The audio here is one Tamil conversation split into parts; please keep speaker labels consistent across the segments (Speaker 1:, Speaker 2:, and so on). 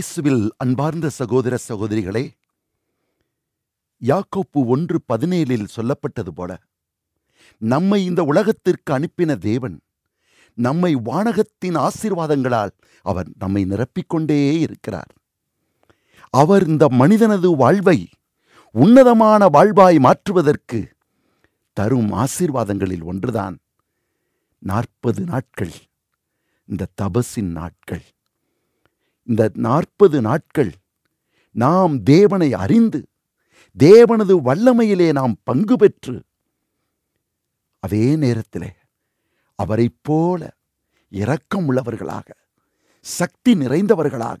Speaker 1: இயேசுவில் அன்பார்ந்த சகோதர சகோதரிகளே யாக்கோப்பு ஒன்று பதினேழில் சொல்லப்பட்டது போல நம்மை இந்த உலகத்திற்கு அனுப்பின தேவன் நம்மை வானகத்தின் ஆசீர்வாதங்களால் அவர் நம்மை நிரப்பிக்கொண்டே இருக்கிறார் அவர் இந்த மனிதனது வாழ்வை உன்னதமான வாழ்வாய் மாற்றுவதற்கு தரும் ஆசீர்வாதங்களில் ஒன்றுதான் நாற்பது நாட்கள் இந்த தபசின் நாட்கள் இந்த நாற்பது நாட்கள் நாம் தேவனை அறிந்து தேவனது வல்லமையிலே நாம் பங்கு பெற்று அதே நேரத்திலே அவரைப் போல இரக்கம் உள்ளவர்களாக சக்தி நிறைந்தவர்களாக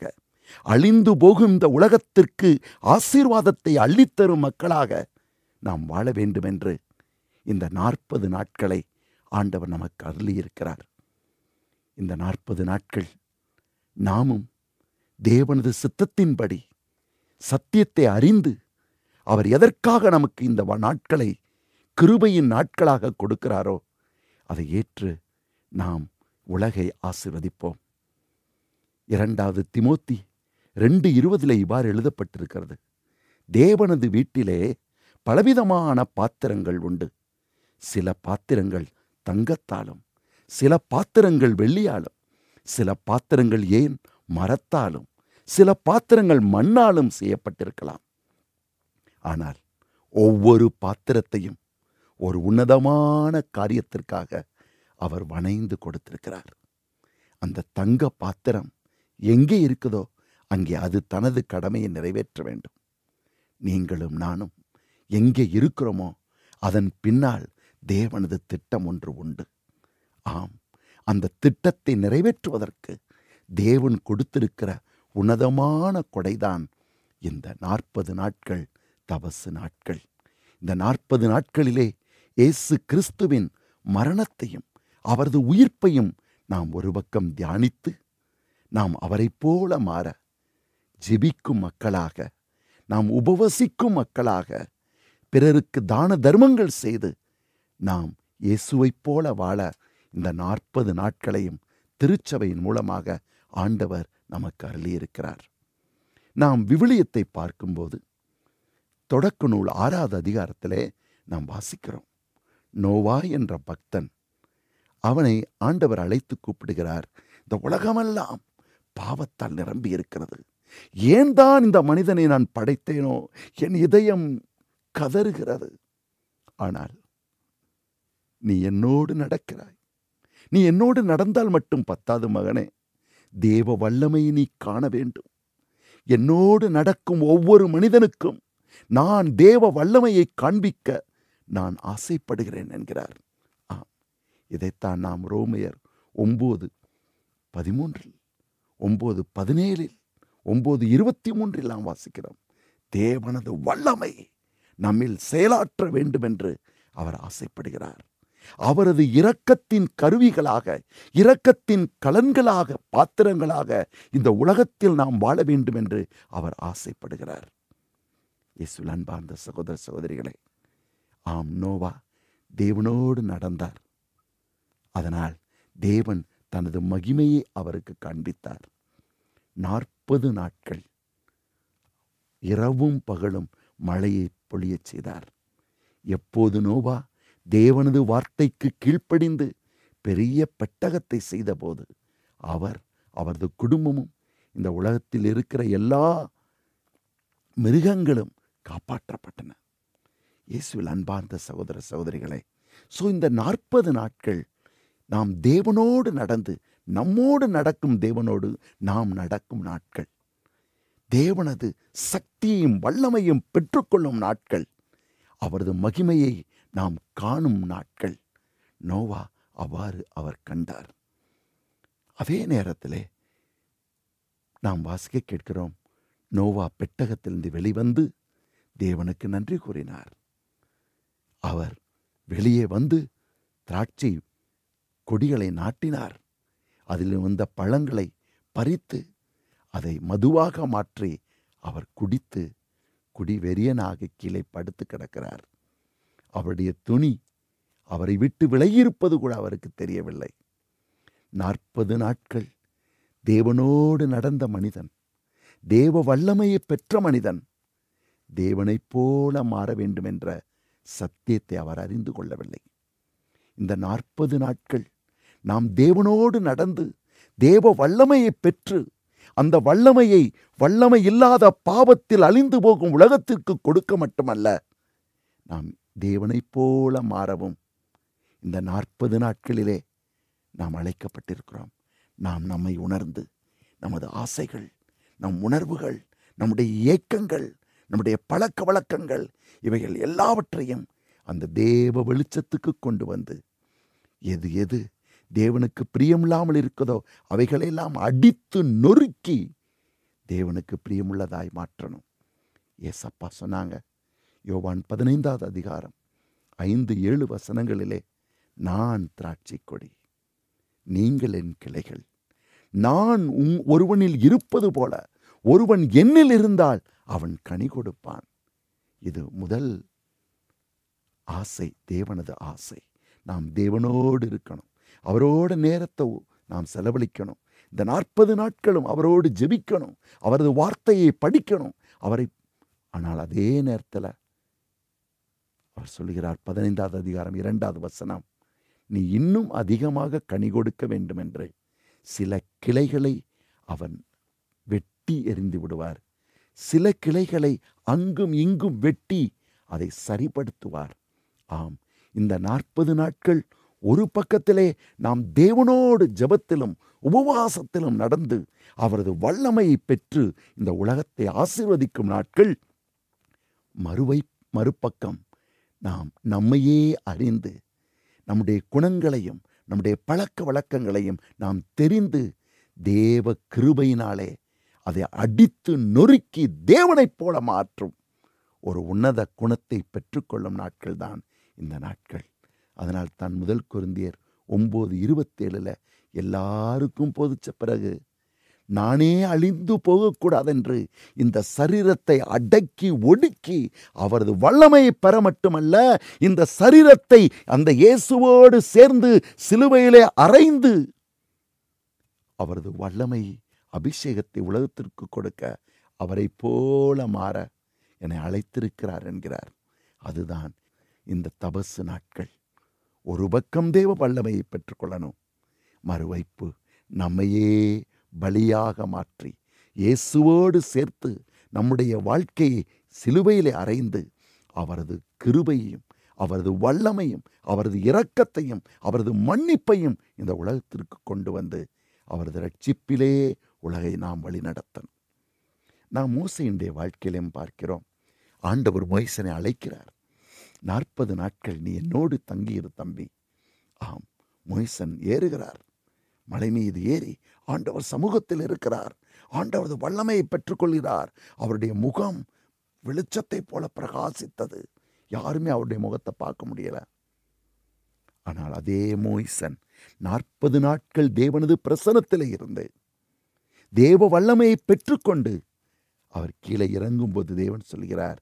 Speaker 1: அழிந்து போகும் இந்த உலகத்திற்கு ஆசீர்வாதத்தை அள்ளித்தரும் மக்களாக நாம் வாழ வேண்டும் என்று இந்த நாற்பது நாட்களை ஆண்டவர் நமக்கு அருளியிருக்கிறார் இந்த நாற்பது நாட்கள் நாமும் தேவனது சித்தத்தின்படி சத்தியத்தை அறிந்து அவர் எதற்காக நமக்கு இந்த நாட்களை கிருபையின் நாட்களாக கொடுக்கிறாரோ அதை ஏற்று நாம் உலகை ஆசிர்வதிப்போம் இரண்டாவது திமோத்தி ரெண்டு இருபதில் இவ்வாறு எழுதப்பட்டிருக்கிறது தேவனது வீட்டிலே பலவிதமான பாத்திரங்கள் உண்டு சில பாத்திரங்கள் தங்கத்தாலும் சில பாத்திரங்கள் வெள்ளியாலும் சில பாத்திரங்கள் ஏன் மரத்தாலும் சில பாத்திரங்கள் மண்ணாலும் செய்யப்பட்டிருக்கலாம் ஆனால் ஒவ்வொரு பாத்திரத்தையும் ஒரு உன்னதமான காரியத்திற்காக அவர் வணைந்து கொடுத்திருக்கிறார் அந்த தங்க பாத்திரம் எங்கே இருக்குதோ அங்கே அது தனது கடமையை நிறைவேற்ற வேண்டும் நீங்களும் நானும் எங்கே இருக்கிறோமோ அதன் பின்னால் தேவனது திட்டம் ஒன்று உண்டு ஆம் அந்த திட்டத்தை நிறைவேற்றுவதற்கு தேவன் கொடுத்திருக்கிற உன்னதமான கொடைதான் இந்த நாற்பது நாட்கள் தபசு நாட்கள் இந்த நாற்பது நாட்களிலே இயேசு கிறிஸ்துவின் மரணத்தையும் அவரது உயிர்ப்பையும் நாம் ஒரு பக்கம் தியானித்து நாம் அவரை போல மாற ஜெபிக்கும் மக்களாக நாம் உபவசிக்கும் மக்களாக பிறருக்கு தான தர்மங்கள் செய்து நாம் இயேசுவைப் போல வாழ இந்த நாற்பது நாட்களையும் திருச்சபையின் மூலமாக ஆண்டவர் நமக்கு அருளியிருக்கிறார் நாம் விவிலியத்தை பார்க்கும்போது தொடக்க நூல் ஆறாவது அதிகாரத்திலே நாம் வாசிக்கிறோம் நோவா என்ற பக்தன் அவனை ஆண்டவர் அழைத்து கூப்பிடுகிறார் இந்த உலகமெல்லாம் பாவத்தால் நிரம்பி இருக்கிறது ஏன் தான் இந்த மனிதனை நான் படைத்தேனோ என் இதயம் கதறுகிறது ஆனால் நீ என்னோடு நடக்கிறாய் நீ என்னோடு நடந்தால் மட்டும் பத்தாது மகனே தேவ வல்லமை நீ காண வேண்டும் என்னோடு நடக்கும் ஒவ்வொரு மனிதனுக்கும் நான் தேவ வல்லமையை காண்பிக்க நான் ஆசைப்படுகிறேன் என்கிறார் ஆம் இதைத்தான் நாம் ரோமையர் ஒம்பது பதிமூன்றில் ஒம்பது பதினேழில் ஒம்பது இருபத்தி மூன்றில் நாம் வாசிக்கிறோம் தேவனது வல்லமை நம்மில் செயலாற்ற வேண்டும் என்று அவர் ஆசைப்படுகிறார் அவரது இரக்கத்தின் கருவிகளாக இரக்கத்தின் கலன்களாக பாத்திரங்களாக இந்த உலகத்தில் நாம் வாழ வேண்டும் என்று அவர் ஆசைப்படுகிறார் இயேசு அன்பார்ந்த சகோதர சகோதரிகளே ஆம் நோவா தேவனோடு நடந்தார் அதனால் தேவன் தனது மகிமையை அவருக்கு காண்பித்தார் நாற்பது நாட்கள் இரவும் பகலும் மழையை பொழியச் செய்தார் எப்போது நோவா தேவனது வார்த்தைக்கு கீழ்ப்படிந்து பெரிய பெட்டகத்தை செய்தபோது அவர் அவரது குடும்பமும் இந்த உலகத்தில் இருக்கிற எல்லா மிருகங்களும் காப்பாற்றப்பட்டன இயேசுவில் அன்பார்ந்த சகோதர சகோதரிகளே ஸோ இந்த நாற்பது நாட்கள் நாம் தேவனோடு நடந்து நம்மோடு நடக்கும் தேவனோடு நாம் நடக்கும் நாட்கள் தேவனது சக்தியையும் வல்லமையும் பெற்றுக்கொள்ளும் நாட்கள் அவரது மகிமையை நாம் காணும் நாட்கள் நோவா அவ்வாறு அவர் கண்டார் அதே நேரத்திலே நாம் வாசிக்க கேட்கிறோம் நோவா பெட்டகத்திலிருந்து வெளிவந்து தேவனுக்கு நன்றி கூறினார் அவர் வெளியே வந்து திராட்சை கொடிகளை நாட்டினார் அதில் வந்த பழங்களை பறித்து அதை மதுவாக மாற்றி அவர் குடித்து குடி வெறியனாக கீழே படுத்து கிடக்கிறார் அவருடைய துணி அவரை விட்டு விலகியிருப்பது கூட அவருக்கு தெரியவில்லை நாற்பது நாட்கள் தேவனோடு நடந்த மனிதன் தேவ வல்லமையை பெற்ற மனிதன் தேவனைப் போல மாற வேண்டும் என்ற சத்தியத்தை அவர் அறிந்து கொள்ளவில்லை இந்த நாற்பது நாட்கள் நாம் தேவனோடு நடந்து தேவ வல்லமையை பெற்று அந்த வல்லமையை வல்லமை இல்லாத பாவத்தில் அழிந்து போகும் உலகத்திற்கு கொடுக்க மட்டுமல்ல நாம் தேவனைப் போல மாறவும் இந்த நாற்பது நாட்களிலே நாம் அழைக்கப்பட்டிருக்கிறோம் நாம் நம்மை உணர்ந்து நமது ஆசைகள் நம் உணர்வுகள் நம்முடைய இயக்கங்கள் நம்முடைய பழக்க வழக்கங்கள் இவைகள் எல்லாவற்றையும் அந்த தேவ வெளிச்சத்துக்கு கொண்டு வந்து எது எது தேவனுக்கு பிரியமில்லாமல் இருக்குதோ அவைகளையெல்லாம் அடித்து நொறுக்கி தேவனுக்கு பிரியமுள்ளதாய் மாற்றணும் ஏசப்பா சொன்னாங்க யோவான் பதினைந்தாவது அதிகாரம் ஐந்து ஏழு வசனங்களிலே நான் திராட்சை கொடி நீங்கள் என் கிளைகள் நான் உங் ஒருவனில் இருப்பது போல ஒருவன் என்னில் இருந்தால் அவன் கனி கொடுப்பான் இது முதல் ஆசை தேவனது ஆசை நாம் தேவனோடு இருக்கணும் அவரோட நேரத்தை நாம் செலவழிக்கணும் இந்த நாற்பது நாட்களும் அவரோடு ஜெபிக்கணும் அவரது வார்த்தையை படிக்கணும் அவரை ஆனால் அதே நேரத்தில் அவர் சொல்லுகிறார் பதினைந்தாவது அதிகாரம் இரண்டாவது வசனம் நீ இன்னும் அதிகமாக கனி கொடுக்க வேண்டும் என்று சில கிளைகளை அவன் வெட்டி எறிந்து விடுவார் சில கிளைகளை அங்கும் இங்கும் வெட்டி அதை சரிப்படுத்துவார் ஆம் இந்த நாற்பது நாட்கள் ஒரு பக்கத்திலே நாம் தேவனோடு ஜபத்திலும் உபவாசத்திலும் நடந்து அவரது வல்லமையை பெற்று இந்த உலகத்தை ஆசிர்வதிக்கும் நாட்கள் மறுவை மறுபக்கம் நாம் நம்மையே அறிந்து நம்முடைய குணங்களையும் நம்முடைய பழக்க வழக்கங்களையும் நாம் தெரிந்து தேவ கிருபையினாலே அதை அடித்து நொறுக்கி தேவனைப் போல மாற்றும் ஒரு உன்னத குணத்தை பெற்றுக்கொள்ளும் நாட்கள்தான் இந்த நாட்கள் அதனால் தான் முதல் குருந்தியர் ஒம்பது இருபத்தேழில் எல்லாருக்கும் போதிச்ச பிறகு நானே அழிந்து போகக்கூடாதென்று இந்த சரீரத்தை அடக்கி ஒடுக்கி அவரது வல்லமையை பெற மட்டுமல்ல இந்த சரீரத்தை அந்த இயேசுவோடு சேர்ந்து சிலுவையிலே அரைந்து அவரது வல்லமை அபிஷேகத்தை உலகத்திற்கு கொடுக்க அவரை போல மாற என்னை அழைத்திருக்கிறார் என்கிறார் அதுதான் இந்த தபசு நாட்கள் ஒரு பக்கம் தேவ வல்லமையை பெற்றுக்கொள்ளணும் மறுவைப்பு நம்மையே பலியாக மாற்றி இயேசுவோடு சேர்த்து நம்முடைய வாழ்க்கையை சிலுவையிலே அறைந்து அவரது கிருபையையும் அவரது வல்லமையும் அவரது இரக்கத்தையும் அவரது மன்னிப்பையும் இந்த உலகத்திற்கு கொண்டு வந்து அவரது ரட்சிப்பிலே உலகை நாம் வழிநடத்தணும் நாம் மோசையினுடைய வாழ்க்கையிலையும் பார்க்கிறோம் ஆண்டவர் மோசனை அழைக்கிறார் நாற்பது நாட்கள் நீ என்னோடு தங்கியிரு தம்பி ஆம் மொய்சன் ஏறுகிறார் மலை மீது ஏறி ஆண்டவர் சமூகத்தில் இருக்கிறார் ஆண்டவரது வல்லமையை பெற்றுக்கொள்கிறார் அவருடைய முகம் வெளிச்சத்தை போல பிரகாசித்தது யாருமே அவருடைய முகத்தை பார்க்க முடியல ஆனால் அதே மோய்சன் நாற்பது நாட்கள் தேவனது பிரசனத்தில் இருந்து தேவ வல்லமையை பெற்றுக்கொண்டு அவர் கீழே இறங்கும்போது தேவன் சொல்கிறார்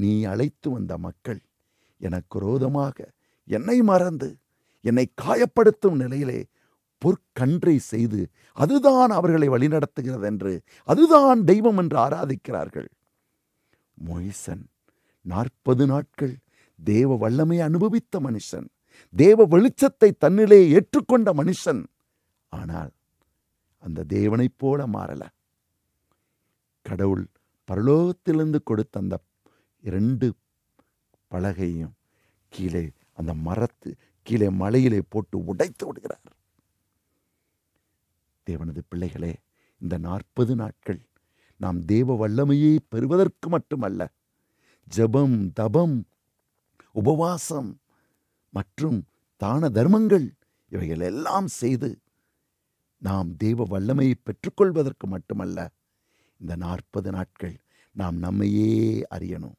Speaker 1: நீ அழைத்து வந்த மக்கள் எனக்கு ரோதமாக என்னை மறந்து என்னை காயப்படுத்தும் நிலையிலே பொற்கன்றை செய்து அதுதான் அவர்களை வழிநடத்துகிறது என்று அதுதான் தெய்வம் என்று ஆராதிக்கிறார்கள் மொய்சன் நாற்பது நாட்கள் தேவ வல்லமை அனுபவித்த மனுஷன் தேவ வெளிச்சத்தை தன்னிலே ஏற்றுக்கொண்ட மனுஷன் ஆனால் அந்த தேவனைப் போல மாறல கடவுள் பரலோகத்திலிருந்து கொடுத்த அந்த இரண்டு பலகையும் கீழே அந்த மரத்து கீழே மலையிலே போட்டு உடைத்து விடுகிறார் தேவனது பிள்ளைகளே இந்த நாற்பது நாட்கள் நாம் தேவ வல்லமையை பெறுவதற்கு மட்டுமல்ல ஜபம் தபம் உபவாசம் மற்றும் தான தர்மங்கள் இவைகள் எல்லாம் செய்து நாம் தேவ வல்லமையை பெற்றுக்கொள்வதற்கு மட்டுமல்ல இந்த நாற்பது நாட்கள் நாம் நம்மையே அறியணும்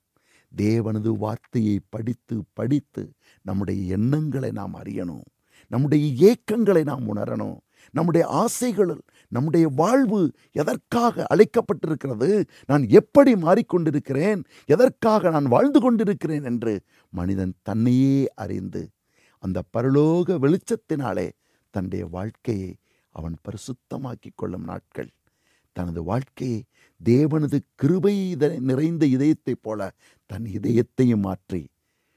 Speaker 1: தேவனது வார்த்தையை படித்து படித்து நம்முடைய எண்ணங்களை நாம் அறியணும் நம்முடைய ஏக்கங்களை நாம் உணரணும் நம்முடைய ஆசைகள் நம்முடைய வாழ்வு எதற்காக அழைக்கப்பட்டிருக்கிறது நான் எப்படி மாறிக்கொண்டிருக்கிறேன் எதற்காக நான் வாழ்ந்து கொண்டிருக்கிறேன் என்று மனிதன் தன்னையே அறிந்து அந்த பரலோக வெளிச்சத்தினாலே தன்னுடைய வாழ்க்கையை அவன் பரிசுத்தமாக்கி கொள்ளும் நாட்கள் தனது வாழ்க்கையை தேவனது கிருபை நிறைந்த இதயத்தைப் போல தன் இதயத்தையும் மாற்றி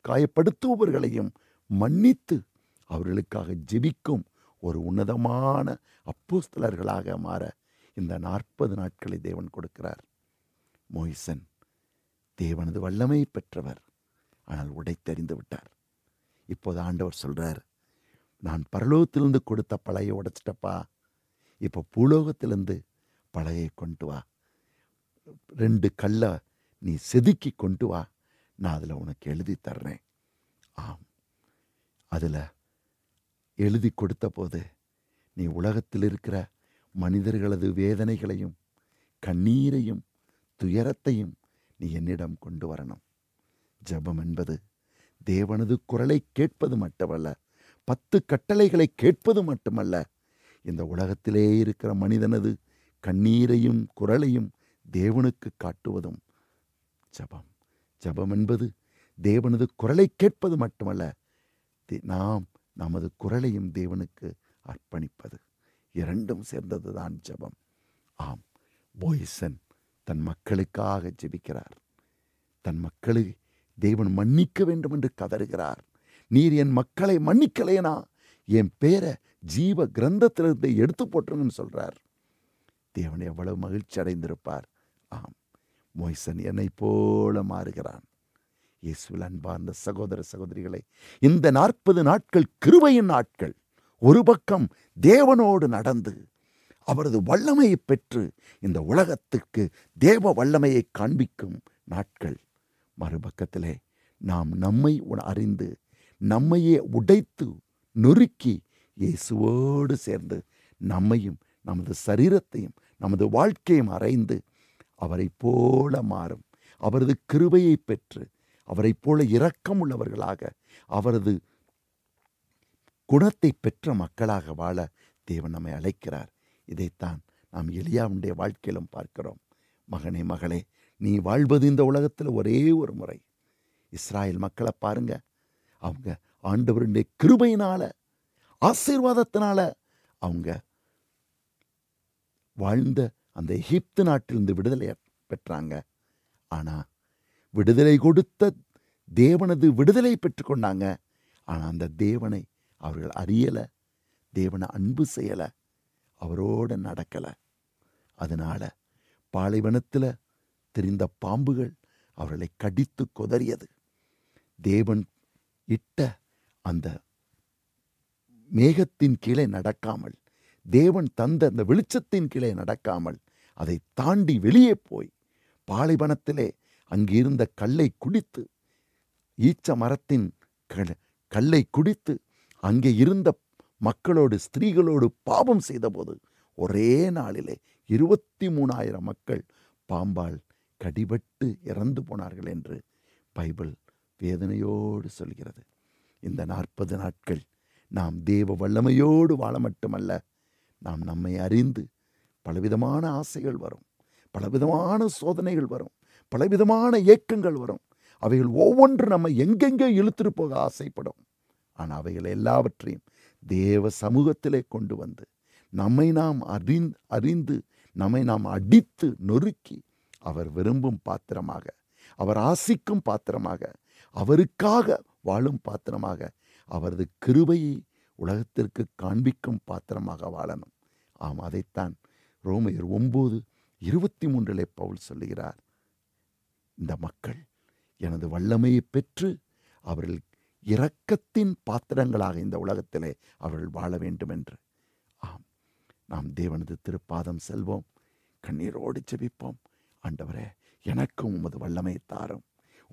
Speaker 1: காயப்படுத்துபவர்களையும் மன்னித்து அவர்களுக்காக ஜெபிக்கும் ஒரு உன்னதமான அப்போஸ்தலர்களாக மாற இந்த நாற்பது நாட்களை தேவன் கொடுக்கிறார் மோயிசன் தேவனது வல்லமை பெற்றவர் ஆனால் உடைத்தறிந்து விட்டார் இப்போது ஆண்டவர் சொல்றார் நான் பரலோகத்திலிருந்து கொடுத்த பழைய உடைச்சிட்டப்பா இப்போ பூலோகத்திலிருந்து பழைய கொண்டு வா ரெண்டு கல்லை நீ செதுக்கி கொண்டு வா நான் அதில் உனக்கு எழுதி தர்றேன் ஆம் அதில் எழுதி கொடுத்த போது நீ உலகத்தில் இருக்கிற மனிதர்களது வேதனைகளையும் கண்ணீரையும் துயரத்தையும் நீ என்னிடம் கொண்டு வரணும் ஜபம் என்பது தேவனது குரலை கேட்பது மட்டுமல்ல பத்து கட்டளைகளை கேட்பது மட்டுமல்ல இந்த உலகத்திலே இருக்கிற மனிதனது கண்ணீரையும் குரலையும் தேவனுக்கு காட்டுவதும் ஜபம் ஜபம் என்பது தேவனது குரலை கேட்பது மட்டுமல்ல நாம் நமது குரலையும் தேவனுக்கு அர்ப்பணிப்பது இரண்டும் சேர்ந்தது தான் ஜபம் ஆம் போயிசன் தன் மக்களுக்காக ஜெபிக்கிறார் தன் மக்களை தேவன் மன்னிக்க வேண்டும் என்று கதறுகிறார் நீர் என் மக்களை மன்னிக்கலையனா என் பேரை ஜீவ கிரந்தத்திலிருந்து எடுத்து போட்டுருங்கன்னு சொல்கிறார் தேவன் எவ்வளவு மகிழ்ச்சி அடைந்திருப்பார் ஆம் மோய்சன் என்னை போல மாறுகிறான் இயேசுவில் அன்பார்ந்த சகோதர சகோதரிகளை இந்த நாற்பது நாட்கள் கிருவையின் நாட்கள் ஒரு பக்கம் தேவனோடு நடந்து அவரது வல்லமையை பெற்று இந்த உலகத்துக்கு தேவ வல்லமையை காண்பிக்கும் நாட்கள் மறுபக்கத்திலே நாம் நம்மை அறிந்து நம்மையே உடைத்து நொறுக்கி இயேசுவோடு சேர்ந்து நம்மையும் நமது சரீரத்தையும் நமது வாழ்க்கையும் அறைந்து அவரை போல மாறும் அவரது கிருபையை பெற்று அவரைப் போல இரக்கம் உள்ளவர்களாக அவரது குணத்தை பெற்ற மக்களாக வாழ தேவன் நம்மை அழைக்கிறார் இதைத்தான் நாம் எளியாவுடைய வாழ்க்கையிலும் பார்க்கிறோம் மகனே மகளே நீ வாழ்வது இந்த உலகத்தில் ஒரே ஒரு முறை இஸ்ராயல் மக்களை பாருங்க அவங்க ஆண்டவருடைய கிருபையினால ஆசீர்வாதத்தினால அவங்க வாழ்ந்த அந்த எகிப்து நாட்டிலிருந்து விடுதலை பெற்றாங்க ஆனா விடுதலை கொடுத்த தேவனது விடுதலை பெற்றுக்கொண்டாங்க ஆனா அந்த தேவனை அவர்கள் அறியல தேவனை அன்பு செய்யல அவரோட நடக்கல அதனால பாலைவனத்தில் தெரிந்த பாம்புகள் அவர்களை கடித்து கொதறியது தேவன் இட்ட அந்த மேகத்தின் கீழே நடக்காமல் தேவன் தந்த அந்த வெளிச்சத்தின் கீழே நடக்காமல் அதை தாண்டி வெளியே போய் பாலைவனத்திலே அங்கிருந்த கல்லை குடித்து ஈச்ச மரத்தின் கல்லை குடித்து அங்கே இருந்த மக்களோடு ஸ்திரீகளோடு பாபம் செய்தபோது ஒரே நாளிலே இருபத்தி மூணாயிரம் மக்கள் பாம்பால் கடிபட்டு இறந்து போனார்கள் என்று பைபிள் வேதனையோடு சொல்கிறது இந்த நாற்பது நாட்கள் நாம் தேவ வல்லமையோடு வாழ மட்டுமல்ல நாம் நம்மை அறிந்து பலவிதமான ஆசைகள் வரும் பலவிதமான சோதனைகள் வரும் பலவிதமான இயக்கங்கள் வரும் அவைகள் ஒவ்வொன்று நம்ம எங்கெங்கே இழுத்துட்டு போக ஆசைப்படும் ஆனால் அவைகள் எல்லாவற்றையும் தேவ சமூகத்திலே கொண்டு வந்து நம்மை நாம் அறிந்து அறிந்து நம்மை நாம் அடித்து நொறுக்கி அவர் விரும்பும் பாத்திரமாக அவர் ஆசிக்கும் பாத்திரமாக அவருக்காக வாழும் பாத்திரமாக அவரது கிருபையை உலகத்திற்கு காண்பிக்கும் பாத்திரமாக வாழணும் ஆம் அதைத்தான் ரோமையர் ஒம்பது இருபத்தி மூன்றிலே பவுல் சொல்லுகிறார் இந்த மக்கள் எனது வல்லமையை பெற்று அவர்கள் இரக்கத்தின் பாத்திரங்களாக இந்த உலகத்திலே அவர்கள் வாழ வேண்டும் என்று ஆம் நாம் தேவனது திருப்பாதம் செல்வோம் கண்ணீரோடு செபிப்போம் ஆண்டவரே எனக்கும் உமது வல்லமையை தாரும்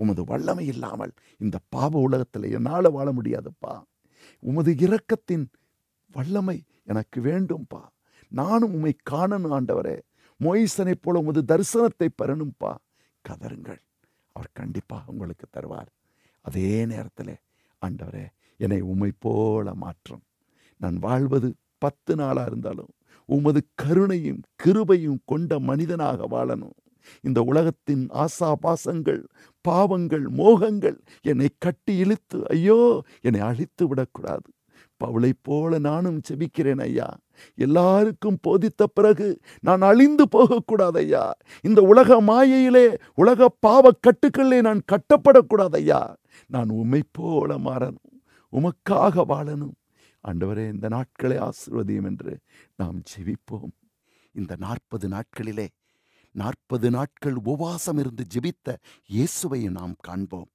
Speaker 1: உமது வல்லமை இல்லாமல் இந்த பாவ உலகத்தில் என்னால் வாழ முடியாதுப்பா உமது இரக்கத்தின் வல்லமை எனக்கு வேண்டும்பா நானும் உமை காணணும் ஆண்டவரே மொய்சனைப் போல உமது தரிசனத்தை பெறணும்பா கதருங்கள் அவர் கண்டிப்பாக உங்களுக்கு தருவார் அதே நேரத்தில் ஆண்டவரே என்னை உமை போல மாற்றும் நான் வாழ்வது பத்து நாளாக இருந்தாலும் உமது கருணையும் கிருபையும் கொண்ட மனிதனாக வாழணும் இந்த உலகத்தின் ஆசாபாசங்கள் பாவங்கள் மோகங்கள் என்னை கட்டி இழுத்து ஐயோ என்னை அழித்து விடக்கூடாது பவுளை போல நானும் செபிக்கிறேன் ஐயா எல்லாருக்கும் போதித்த பிறகு நான் அழிந்து போகக்கூடாது ஐயா இந்த உலக மாயையிலே உலக பாவ கட்டுக்களிலே நான் கட்டப்படக்கூடாது ஐயா நான் உமை போல மாறணும் உமக்காக வாழணும் ஆண்டவரே இந்த நாட்களை ஆசிர்வதியும் என்று நாம் ஜெபிப்போம் இந்த நாற்பது நாட்களிலே நாற்பது நாட்கள் உபவாசம் இருந்து ஜெபித்த இயேசுவை நாம் காண்போம்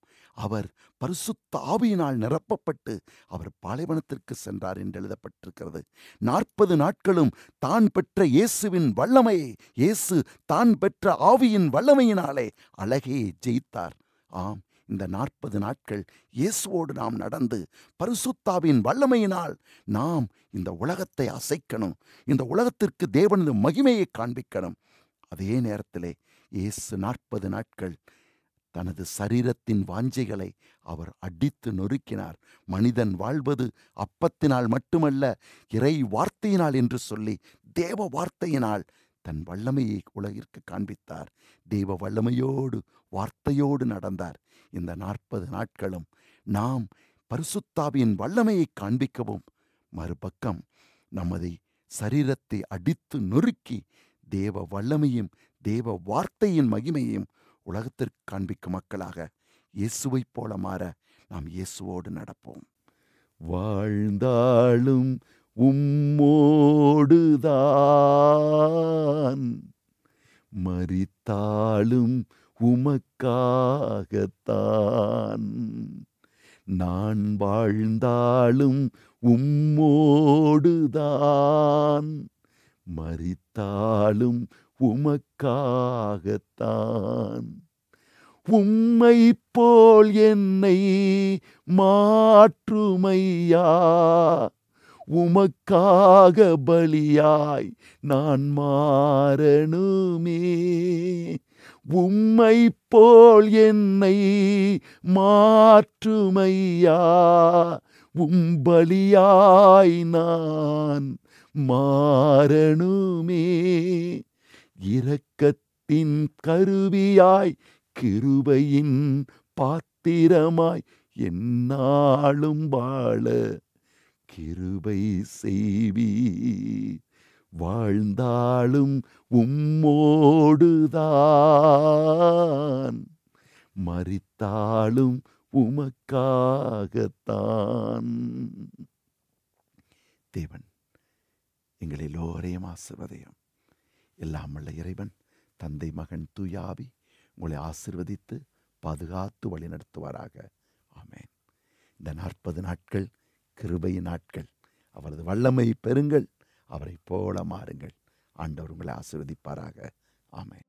Speaker 1: அவர் பரிசுத்த ஆவியினால் நிரப்பப்பட்டு அவர் பாலைவனத்திற்கு சென்றார் என்று எழுதப்பட்டிருக்கிறது நாற்பது நாட்களும் தான் பெற்ற இயேசுவின் வல்லமையை இயேசு தான் பெற்ற ஆவியின் வல்லமையினாலே அழகே ஜெயித்தார் ஆம் இந்த நாற்பது நாட்கள் இயேசுவோடு நாம் நடந்து பரிசுத்தாவின் வல்லமையினால் நாம் இந்த உலகத்தை அசைக்கணும் இந்த உலகத்திற்கு தேவனது மகிமையை காண்பிக்கணும் அதே நேரத்தில் இயேசு நாற்பது நாட்கள் தனது சரீரத்தின் வாஞ்சைகளை அவர் அடித்து நொறுக்கினார் மனிதன் வாழ்வது அப்பத்தினால் மட்டுமல்ல இறை வார்த்தையினால் என்று சொல்லி தேவ வார்த்தையினால் தன் வல்லமையை உலகிற்கு காண்பித்தார் தெய்வ வல்லமையோடு வார்த்தையோடு நடந்தார் இந்த நாற்பது நாட்களும் நாம் பரிசுத்தாவின் வல்லமையை காண்பிக்கவும் மறுபக்கம் நமது சரீரத்தை அடித்து நொறுக்கி தேவ வல்லமையும் தேவ வார்த்தையின் மகிமையும் உலகத்திற்கு காண்பிக்கும் மக்களாக இயேசுவைப் போல மாற நாம் இயேசுவோடு நடப்போம் வாழ்ந்தாலும் உம்மோடுதான் மறித்தாலும் உமக்காகத்தான் நான் வாழ்ந்தாலும் உம்மோடுதான் மறித்தாலும் உமக்காகத்தான் உம்மை போல் என்னை மாற்றுமையா உமக்காக பலியாய் நான் மாறணுமே உம்மை போல் என்னை மாற்றுமையா உம்பலியாய் நான் மாறணுமே இரக்கத்தின் கருவியாய் கிருபையின் பாத்திரமாய் என்னாலும் வாழ கிருபை செய்வி வாழ்ந்தாலும் உம்மோடுதான் மறித்தாலும் உமக்காகத்தான் தேவன் எங்கள் எல்லோரையும் ஆசிர்வதையும் எல்லாம் உள்ள இறைவன் தந்தை மகன் தூயாவி உங்களை ஆசிர்வதித்து பாதுகாத்து வழிநடத்துவாராக ஆமேன் இந்த நாற்பது நாட்கள் கிருபை நாட்கள் அவரது வல்லமை பெறுங்கள் அவரை போல மாறுங்கள் ஆண்டவர் உங்களை ஆசிர்வதிப்பாராக ஆமேன்